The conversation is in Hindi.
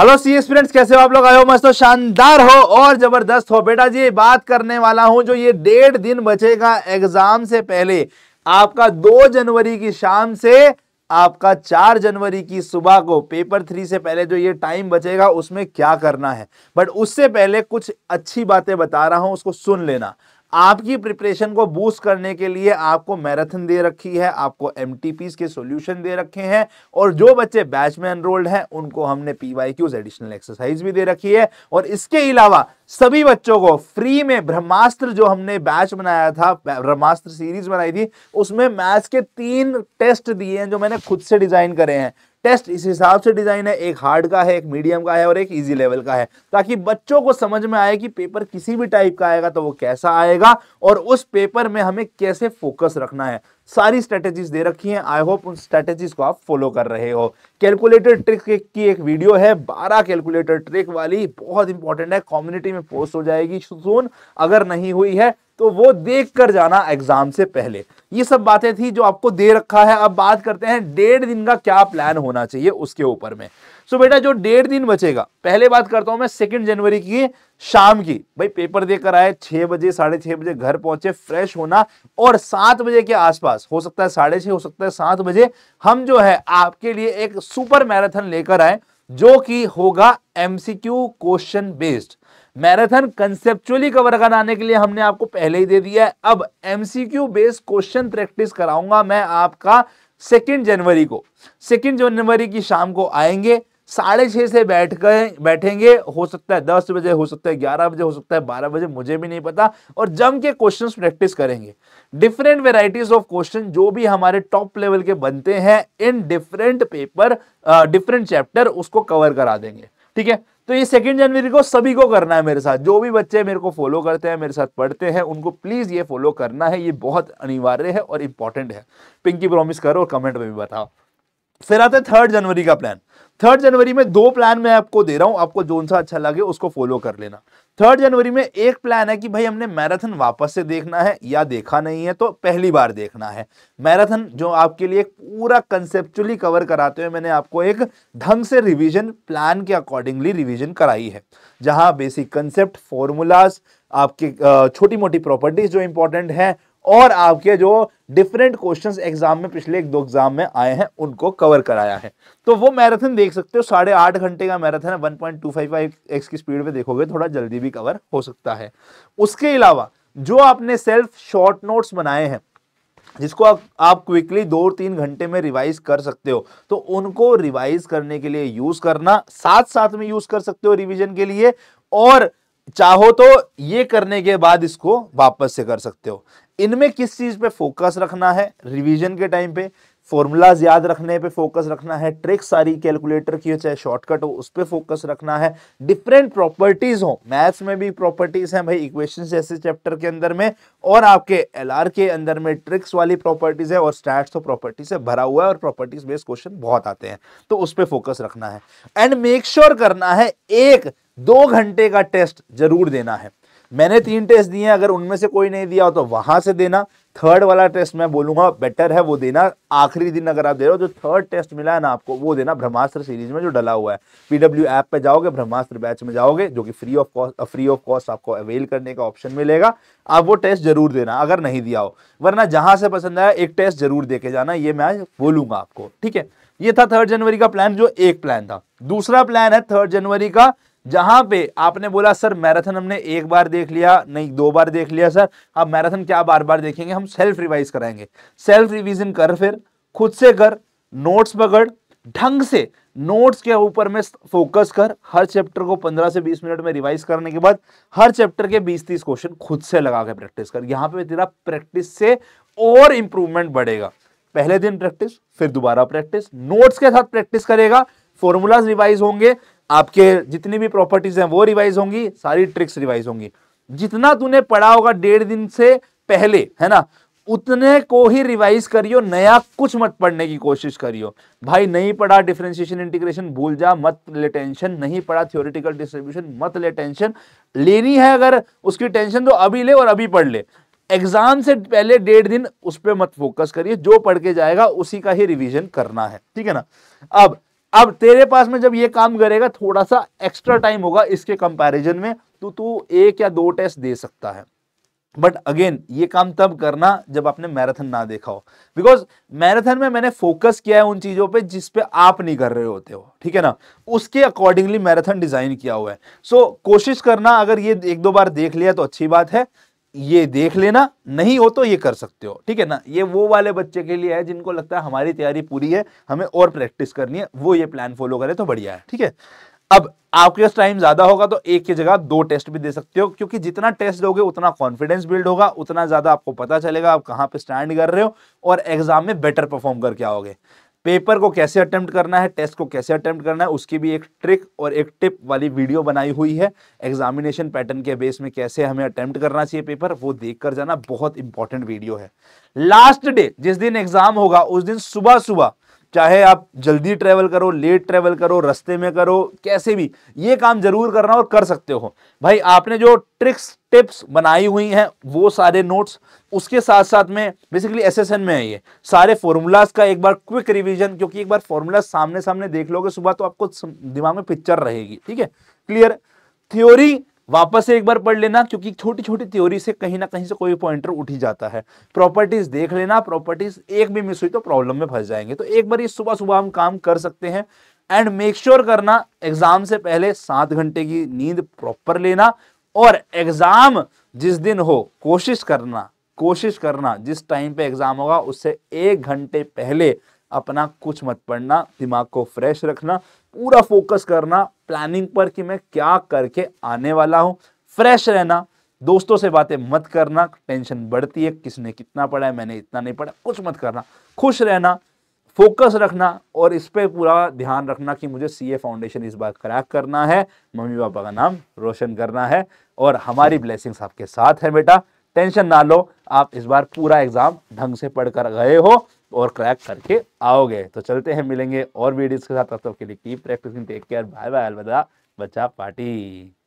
हेलो सी स्टूडेंट्स कैसे हो आप लोग आयो मस्त हो शानदार हो और जबरदस्त हो बेटा जी बात करने वाला हूं जो ये डेढ़ दिन बचेगा एग्जाम से पहले आपका दो जनवरी की शाम से आपका चार जनवरी की सुबह को पेपर थ्री से पहले जो ये टाइम बचेगा उसमें क्या करना है बट उससे पहले कुछ अच्छी बातें बता रहा हूं उसको सुन लेना आपकी प्रिपरेशन को बूस्ट करने के लिए आपको मैराथन दे रखी है आपको एम के सोल्यूशन दे रखे हैं और जो बच्चे बैच में एनरोल्ड हैं उनको हमने पी एडिशनल एक्सरसाइज भी दे रखी है और इसके अलावा सभी बच्चों को फ्री में ब्रह्मास्त्र जो हमने बैच बनाया था ब्रह्मास्त्र सीरीज बनाई थी उसमें मैथ्स के तीन टेस्ट दिए हैं जो मैंने खुद से डिजाइन करे हैं टेस्ट इस हिसाब से डिजाइन है एक हार्ड का है एक मीडियम का है और एक इजी लेवल का है ताकि बच्चों को समझ में आए कि पेपर किसी भी टाइप का आएगा तो वो कैसा आएगा और उस पेपर में हमें कैसे फोकस रखना है सारी स्ट्रेटेजीज दे रखी हैं आई होप उन स्ट्रेटेजीज को आप फॉलो कर रहे हो कैलकुलेटर ट्रिक की एक वीडियो है 12 कैलकुलेटर ट्रिक वाली बहुत इंपॉर्टेंट है कम्युनिटी में पोस्ट हो जाएगी सुन अगर नहीं हुई है तो वो देख कर जाना एग्जाम से पहले ये सब बातें थी जो आपको दे रखा है अब बात करते हैं डेढ़ दिन का क्या प्लान होना चाहिए उसके ऊपर में सो बेटा जो डेढ़ दिन बचेगा पहले बात करता हूं मैं सेकेंड जनवरी की शाम की भाई पेपर देकर आए छह बजे साढ़े छह बजे घर पहुंचे फ्रेश होना और सात बजे के आसपास हो सकता है साढ़े छह हो सकता है सात बजे हम जो है आपके लिए एक सुपर मैराथन लेकर आए जो कि होगा MCQ question based marathon conceptually cover कराने के लिए हमने आपको पहले ही दे दिया है अब एमसीक्यू बेस्ड क्वेश्चन प्रैक्टिस कराऊंगा मैं आपका सेकेंड जनवरी को सेकेंड जनवरी की शाम को आएंगे साढ़े छः से बैठ कर बैठेंगे हो सकता है दस बजे हो सकता है ग्यारह बजे हो सकता है बारह बजे मुझे भी नहीं पता और जम के क्वेश्चंस प्रैक्टिस करेंगे डिफरेंट वेराइटीज ऑफ क्वेश्चन जो भी हमारे टॉप लेवल के बनते हैं in different paper different chapter उसको कवर करा देंगे ठीक है तो ये सेकेंड जनवरी को सभी को करना है मेरे साथ जो भी बच्चे मेरे को फॉलो करते हैं मेरे साथ पढ़ते हैं उनको प्लीज़ ये फॉलो करना है ये बहुत अनिवार्य है और इंपॉर्टेंट है पिंकी प्रॉमिस करो और कमेंट में भी बताओ फिर आते थर्ड जनवरी का प्लान थर्ड जनवरी में दो प्लान मैं आपको दे रहा हूँ आपको जो सा अच्छा लगे उसको फॉलो कर लेना थर्ड जनवरी में एक प्लान है कि भाई हमने मैराथन वापस से देखना है या देखा नहीं है तो पहली बार देखना है मैराथन जो आपके लिए पूरा कंसेप्चुअली कवर कराते हुए मैंने आपको एक ढंग से रिवीजन प्लान के अकॉर्डिंगली रिवीजन कराई है जहां बेसिक कंसेप्ट फॉर्मूलाज आपके छोटी मोटी प्रॉपर्टीज जो इंपॉर्टेंट हैं और आपके जो डिफरेंट क्वेश्चंस एग्जाम में पिछले एक दो एग्जाम में आए हैं उनको कवर कराया है तो वो मैराथन देख सकते हो साढ़े आठ घंटे का मैराथन है one point two five five X की स्पीड में देखोगे थोड़ा जल्दी भी कवर हो सकता है उसके अलावा जो आपने सेल्फ शॉर्ट नोट्स बनाए हैं जिसको आप, आप क्विकली दो तीन घंटे में रिवाइज कर सकते हो तो उनको रिवाइज करने के लिए यूज करना साथ साथ में यूज कर सकते हो रिविजन के लिए और चाहो तो ये करने के बाद इसको वापस से कर सकते हो इनमें किस चीज़ पे फोकस रखना है रिवीजन के टाइम पे फॉर्मूलाज याद रखने पे फोकस रखना है ट्रिक सारी कैलकुलेटर की हो चाहे शॉर्टकट हो उस पर फोकस रखना है डिफरेंट प्रॉपर्टीज हो मैथ्स में भी प्रॉपर्टीज हैं भाई इक्वेशन जैसे चैप्टर के अंदर में और आपके एलआर के अंदर में ट्रिक्स वाली प्रॉपर्टीज है और स्टैट्स तो प्रॉपर्टी से भरा हुआ है और प्रॉपर्टीज बेस्ड क्वेश्चन बहुत आते हैं तो उस पर फोकस रखना है एंड मेक श्योर करना है एक दो घंटे का टेस्ट जरूर देना है मैंने तीन टेस्ट दिए अगर उनमें से कोई नहीं दिया हो तो वहां से देना थर्ड वाला टेस्ट मैं बोलूंगा बेटर है वो देना आखिरी दिन अगर आप दे रहे हो जो थर्ड टेस्ट मिला है ना आपको वो देना ब्रह्मास्त्र सीरीज में जो डला हुआ है पीडब्ल्यू ऐप पे जाओगे ब्रह्मास्त्र बैच में जाओगे जो कि free of cost free of cost आपको अवेल करने का ऑप्शन मिलेगा आप वो टेस्ट जरूर देना अगर नहीं दिया हो वरना जहां से पसंद आया एक टेस्ट जरूर दे के जाना ये मैं बोलूंगा आपको ठीक है ये था थर्ड जनवरी का प्लान जो एक प्लान था दूसरा प्लान है थर्ड जनवरी का जहां पे आपने बोला सर मैराथन हमने एक बार देख लिया नहीं दो बार देख लिया सर अब मैराथन क्या बार बार देखेंगे हम सेल्फ रिवाइज कराएंगे सेल्फ रिविजन कर फिर खुद से कर नोट्स पकड़ ढंग से नोट्स के ऊपर में फोकस कर हर चैप्टर को 15 से 20 मिनट में रिवाइज करने के बाद हर चैप्टर के 20-30 क्वेश्चन खुद से लगा के प्रैक्टिस कर यहां पे तेरा प्रैक्टिस से और इंप्रूवमेंट बढ़ेगा पहले दिन प्रैक्टिस फिर दोबारा प्रैक्टिस नोट्स के साथ प्रैक्टिस करेगा फॉर्मूलाज रिवाइज होंगे आपके जितनी भी प्रॉपर्टीज हैं वो रिवाइज होंगी सारी ट्रिक्स रिवाइज होंगी जितना तूने पढ़ा होगा डेढ़ दिन से पहले है ना उतने को ही रिवाइज करियो नया कुछ मत पढ़ने की कोशिश करियो भाई नहीं पढ़ा डिफरेंशिएशन इंटीग्रेशन भूल जा मत ले टेंशन नहीं पढ़ा थ्योरिटिकल डिस्ट्रीब्यूशन मत ले टेंशन लेनी है अगर उसकी टेंशन तो अभी ले और अभी पढ़ ले एग्जाम से पहले डेढ़ दिन उस पर मत फोकस करिए जो पढ़ के जाएगा उसी का ही रिविजन करना है ठीक है ना अब अब तेरे पास में जब ये काम करेगा थोड़ा सा एक्स्ट्रा टाइम होगा इसके कंपैरिजन में तो तू एक या दो टेस्ट दे सकता है बट अगेन ये काम तब करना जब आपने मैराथन ना देखा हो बिकॉज मैराथन में मैंने फोकस किया है उन चीज़ों पे जिस पे आप नहीं कर रहे होते हो ठीक है ना उसके अकॉर्डिंगली मैराथन डिज़ाइन किया हुआ है सो so, कोशिश करना अगर ये एक दो बार देख लिया तो अच्छी बात है ये देख लेना नहीं हो तो ये कर सकते हो ठीक है ना ये वो वाले बच्चे के लिए है जिनको लगता है हमारी तैयारी पूरी है हमें और प्रैक्टिस करनी है वो ये प्लान फॉलो करे तो बढ़िया है ठीक है अब आपके पास टाइम ज्यादा होगा तो एक की जगह दो टेस्ट भी दे सकते हो क्योंकि जितना टेस्ट दोगे उतना कॉन्फिडेंस बिल्ड होगा उतना ज्यादा आपको पता चलेगा आप कहाँ पे स्टैंड कर रहे हो और एग्जाम में बेटर परफॉर्म करके आओगे पेपर को कैसे अटैम्प्ट करना है टेस्ट को कैसे अटैम्प्ट करना है उसकी भी एक ट्रिक और एक टिप वाली वीडियो बनाई हुई है एग्जामिनेशन पैटर्न के बेस में कैसे हमें अटैम्प्ट करना चाहिए पेपर वो देख कर जाना बहुत इंपॉर्टेंट वीडियो है लास्ट डे जिस दिन एग्जाम होगा उस दिन सुबह सुबह चाहे आप जल्दी ट्रैवल करो लेट ट्रैवल करो रस्ते में करो कैसे भी ये काम जरूर करना और कर सकते हो भाई आपने जो ट्रिक्स टिप्स बनाई हुई हैं वो सारे नोट्स उसके साथ साथ में बेसिकली एसएसएन में है ये सारे फॉर्मूलाज का एक बार क्विक रिवीजन क्योंकि एक बार फॉर्मूला सामने सामने देख लोगे सुबह तो आपको दिमाग में पिक्चर रहेगी ठीक है क्लियर थ्योरी वापस से एक बार पढ़ लेना क्योंकि छोटी छोटी थ्योरी से कहीं ना कहीं से कोई पॉइंटर उठ ही जाता है प्रॉपर्टीज देख लेना प्रॉपर्टीज एक भी मिस हुई तो प्रॉब्लम में फंस जाएंगे तो एक बार ये सुबह सुबह हम काम कर सकते हैं एंड मेक श्योर करना एग्जाम से पहले सात घंटे की नींद प्रॉपर लेना और एग्ज़ाम जिस दिन हो कोशिश करना कोशिश करना जिस टाइम पे एग्ज़ाम होगा उससे एक घंटे पहले अपना कुछ मत पढ़ना दिमाग को फ्रेश रखना पूरा फोकस करना प्लानिंग पर कि मैं क्या करके आने वाला हूँ फ्रेश रहना दोस्तों से बातें मत करना टेंशन बढ़ती है किसने कितना पढ़ा है मैंने इतना नहीं पढ़ा कुछ मत करना खुश रहना फोकस रखना और इस पर पूरा ध्यान रखना कि मुझे सी ए फाउंडेशन इस बार क्रैक करना है मम्मी पापा का नाम रोशन करना है और हमारी ब्लेसिंग्स आपके साथ है बेटा टेंशन ना लो आप इस बार पूरा एग्ज़ाम ढंग से पढ़ कर गए हो और क्रैक करके आओगे तो चलते हैं मिलेंगे और वीडियोस के साथ तक के लिए की practice take care bye bye अलविदा बच्चा पार्टी